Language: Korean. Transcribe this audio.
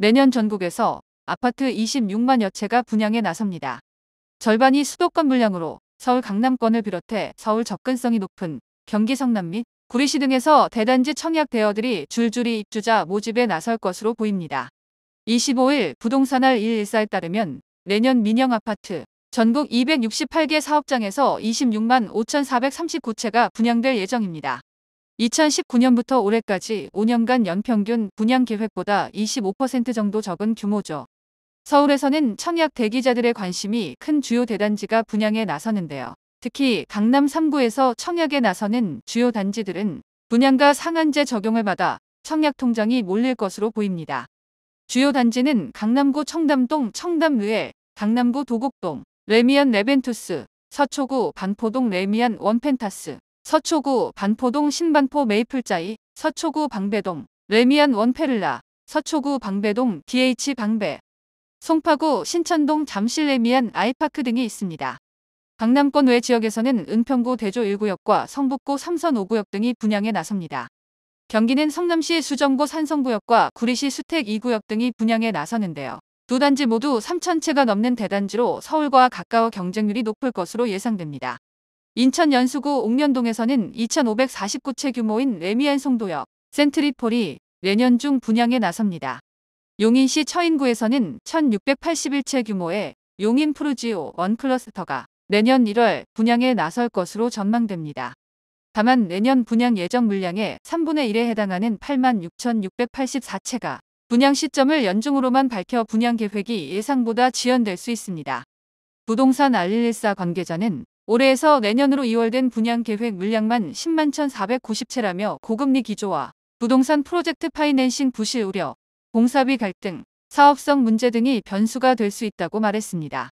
내년 전국에서 아파트 26만여 채가 분양에 나섭니다. 절반이 수도권 물량으로 서울 강남권을 비롯해 서울 접근성이 높은 경기 성남 및 구리시 등에서 대단지 청약 대여들이 줄줄이 입주자 모집에 나설 것으로 보입니다. 25일 부동산할 114에 따르면 내년 민영 아파트 전국 268개 사업장에서 26만 5,439채가 분양될 예정입니다. 2019년부터 올해까지 5년간 연평균 분양 계획보다 25% 정도 적은 규모죠. 서울에서는 청약 대기자들의 관심이 큰 주요 대단지가 분양에 나서는데요. 특히 강남 3구에서 청약에 나서는 주요 단지들은 분양가 상한제 적용을 받아 청약 통장이 몰릴 것으로 보입니다. 주요 단지는 강남구 청담동 청담루에 강남구 도곡동 레미안 레벤투스 서초구 반포동 레미안 원펜타스 서초구 반포동 신반포 메이플자이, 서초구 방배동 레미안 원페를라, 서초구 방배동 DH 방배, 송파구 신천동 잠실 레미안 아이파크 등이 있습니다. 강남권 외 지역에서는 은평구 대조 1구역과 성북구 삼선 5구역 등이 분양에 나섭니다. 경기는 성남시 수정구 산성구역과 구리시 수택 2구역 등이 분양에 나서는데요. 두 단지 모두 3천채가 넘는 대단지로 서울과 가까워 경쟁률이 높을 것으로 예상됩니다. 인천 연수구 옥년동에서는 2,549채 규모인 레미안 송도역 센트리폴이 내년 중 분양에 나섭니다. 용인시 처인구에서는 1,681채 규모의 용인 프루지오 원 클러스터가 내년 1월 분양에 나설 것으로 전망됩니다. 다만 내년 분양 예정 물량의 3분의 1에 해당하는 86,684채가 분양 시점을 연중으로만 밝혀 분양 계획이 예상보다 지연될 수 있습니다. 부동산 알릴사 리 관계자는 올해에서 내년으로 이월된 분양 계획 물량만 10만 1,490채라며 고금리 기조와 부동산 프로젝트 파이낸싱 부실 우려, 공사비 갈등, 사업성 문제 등이 변수가 될 수 있다고 말했습니다.